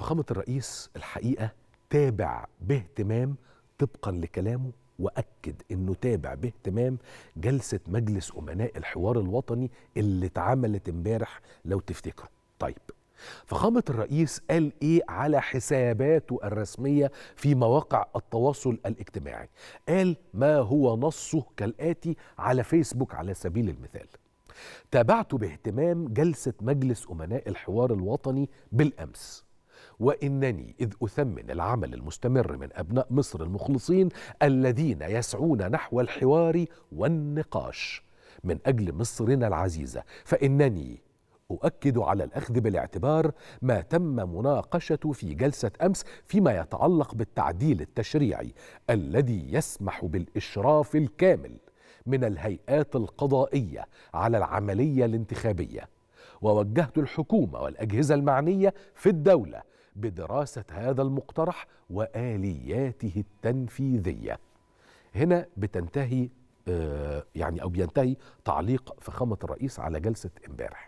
فخامه الرئيس الحقيقه تابع باهتمام طبقا لكلامه واكد انه تابع باهتمام جلسه مجلس امناء الحوار الوطني اللي اتعملت امبارح لو تفتكروا طيب فخامة الرئيس قال إيه على حساباته الرسمية في مواقع التواصل الاجتماعي قال ما هو نصه كالآتي على فيسبوك على سبيل المثال تابعت باهتمام جلسة مجلس أمناء الحوار الوطني بالأمس وانني اذ اثمن العمل المستمر من ابناء مصر المخلصين الذين يسعون نحو الحوار والنقاش من اجل مصرنا العزيزه فانني أؤكد على الأخذ بالاعتبار ما تم مناقشته في جلسة أمس فيما يتعلق بالتعديل التشريعي الذي يسمح بالإشراف الكامل من الهيئات القضائية على العملية الانتخابية ووجهت الحكومة والأجهزة المعنية في الدولة بدراسة هذا المقترح وآلياته التنفيذية هنا بتنتهي آه، يعني أو بينتهي تعليق فخامة الرئيس على جلسة امبارح